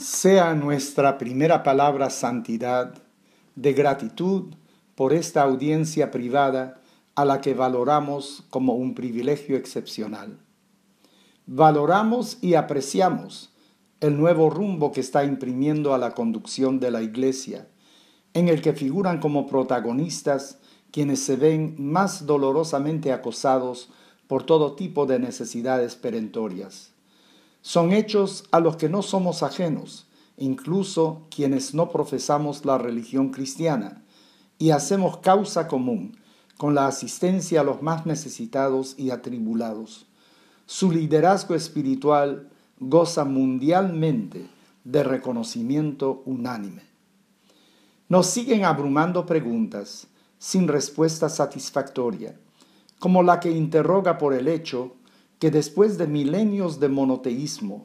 Sea nuestra primera palabra santidad, de gratitud por esta audiencia privada a la que valoramos como un privilegio excepcional. Valoramos y apreciamos el nuevo rumbo que está imprimiendo a la conducción de la Iglesia, en el que figuran como protagonistas quienes se ven más dolorosamente acosados por todo tipo de necesidades perentorias son hechos a los que no somos ajenos, incluso quienes no profesamos la religión cristiana, y hacemos causa común con la asistencia a los más necesitados y atribulados. Su liderazgo espiritual goza mundialmente de reconocimiento unánime. Nos siguen abrumando preguntas sin respuesta satisfactoria, como la que interroga por el hecho que después de milenios de monoteísmo,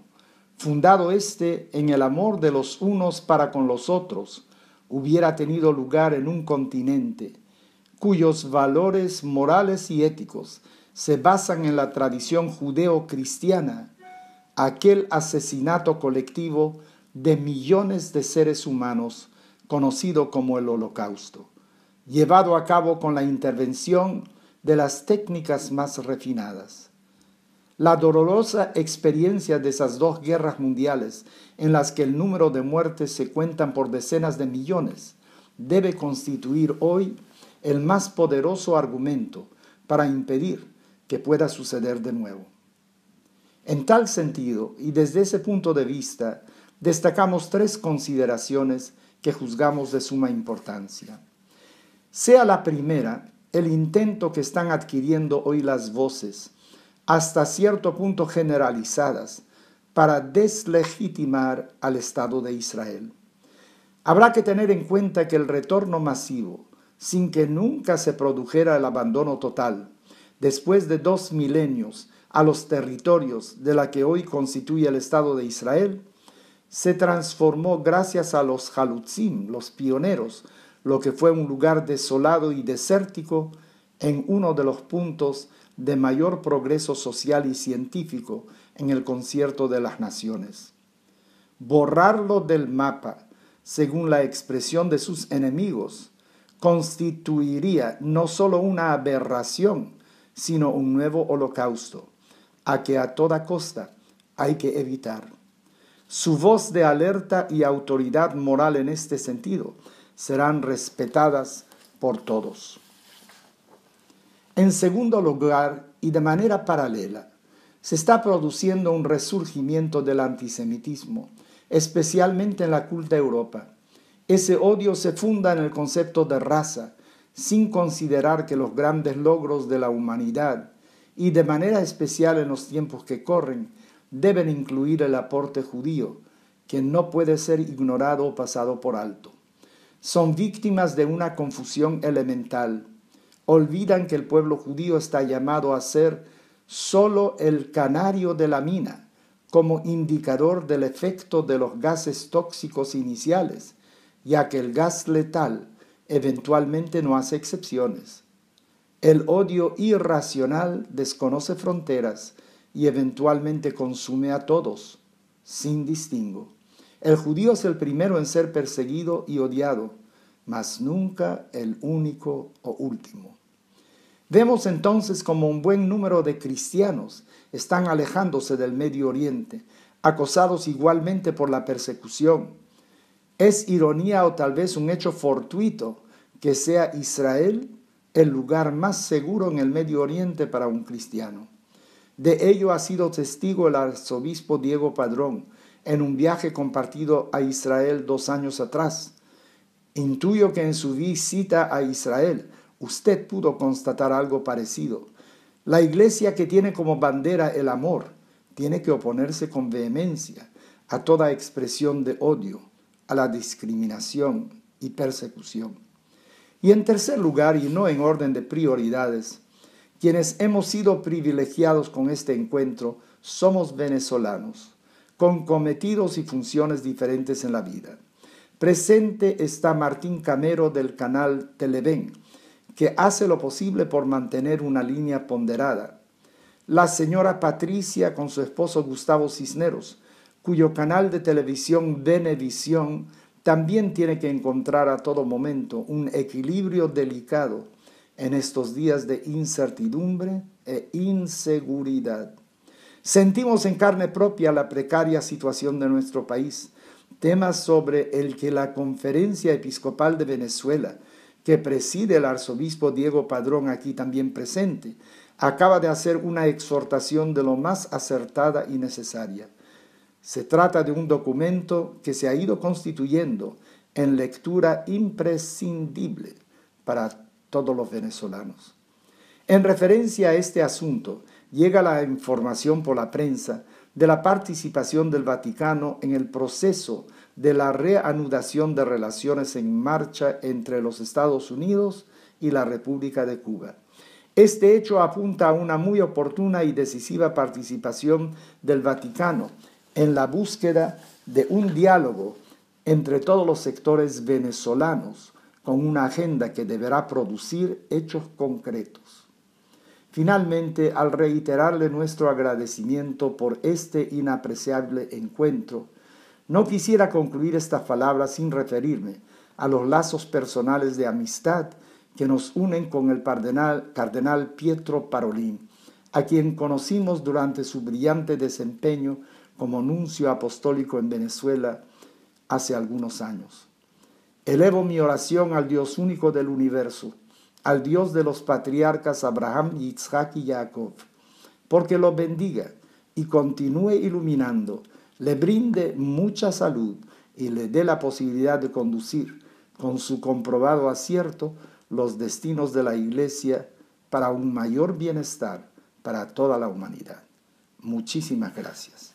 fundado éste en el amor de los unos para con los otros, hubiera tenido lugar en un continente cuyos valores morales y éticos se basan en la tradición judeo-cristiana, aquel asesinato colectivo de millones de seres humanos conocido como el holocausto, llevado a cabo con la intervención de las técnicas más refinadas. La dolorosa experiencia de esas dos guerras mundiales, en las que el número de muertes se cuentan por decenas de millones, debe constituir hoy el más poderoso argumento para impedir que pueda suceder de nuevo. En tal sentido, y desde ese punto de vista, destacamos tres consideraciones que juzgamos de suma importancia. Sea la primera el intento que están adquiriendo hoy las voces hasta cierto punto generalizadas, para deslegitimar al Estado de Israel. Habrá que tener en cuenta que el retorno masivo, sin que nunca se produjera el abandono total, después de dos milenios a los territorios de la que hoy constituye el Estado de Israel, se transformó gracias a los Halutzim, los pioneros, lo que fue un lugar desolado y desértico en uno de los puntos de mayor progreso social y científico en el concierto de las naciones. Borrarlo del mapa, según la expresión de sus enemigos, constituiría no solo una aberración, sino un nuevo holocausto, a que a toda costa hay que evitar. Su voz de alerta y autoridad moral en este sentido serán respetadas por todos. En segundo lugar, y de manera paralela, se está produciendo un resurgimiento del antisemitismo, especialmente en la culta Europa. Ese odio se funda en el concepto de raza, sin considerar que los grandes logros de la humanidad, y de manera especial en los tiempos que corren, deben incluir el aporte judío, que no puede ser ignorado o pasado por alto. Son víctimas de una confusión elemental olvidan que el pueblo judío está llamado a ser solo el canario de la mina, como indicador del efecto de los gases tóxicos iniciales, ya que el gas letal eventualmente no hace excepciones. El odio irracional desconoce fronteras y eventualmente consume a todos, sin distingo. El judío es el primero en ser perseguido y odiado mas nunca el único o último. Vemos entonces como un buen número de cristianos están alejándose del Medio Oriente, acosados igualmente por la persecución. Es ironía o tal vez un hecho fortuito que sea Israel el lugar más seguro en el Medio Oriente para un cristiano. De ello ha sido testigo el arzobispo Diego Padrón en un viaje compartido a Israel dos años atrás Intuyo que en su visita a Israel usted pudo constatar algo parecido. La iglesia que tiene como bandera el amor tiene que oponerse con vehemencia a toda expresión de odio, a la discriminación y persecución. Y en tercer lugar, y no en orden de prioridades, quienes hemos sido privilegiados con este encuentro somos venezolanos, con cometidos y funciones diferentes en la vida. Presente está Martín Camero del canal Televen, que hace lo posible por mantener una línea ponderada. La señora Patricia con su esposo Gustavo Cisneros, cuyo canal de televisión Venevisión también tiene que encontrar a todo momento un equilibrio delicado en estos días de incertidumbre e inseguridad. Sentimos en carne propia la precaria situación de nuestro país, tema sobre el que la Conferencia Episcopal de Venezuela, que preside el arzobispo Diego Padrón aquí también presente, acaba de hacer una exhortación de lo más acertada y necesaria. Se trata de un documento que se ha ido constituyendo en lectura imprescindible para todos los venezolanos. En referencia a este asunto, llega la información por la prensa de la participación del Vaticano en el proceso de la reanudación de relaciones en marcha entre los Estados Unidos y la República de Cuba. Este hecho apunta a una muy oportuna y decisiva participación del Vaticano en la búsqueda de un diálogo entre todos los sectores venezolanos con una agenda que deberá producir hechos concretos. Finalmente, al reiterarle nuestro agradecimiento por este inapreciable encuentro, no quisiera concluir esta palabra sin referirme a los lazos personales de amistad que nos unen con el cardenal, Pietro Parolín, a quien conocimos durante su brillante desempeño como nuncio apostólico en Venezuela hace algunos años. Elevo mi oración al Dios único del universo, al Dios de los patriarcas Abraham, Yitzhak y Jacob, porque los bendiga y continúe iluminando le brinde mucha salud y le dé la posibilidad de conducir con su comprobado acierto los destinos de la Iglesia para un mayor bienestar para toda la humanidad. Muchísimas gracias.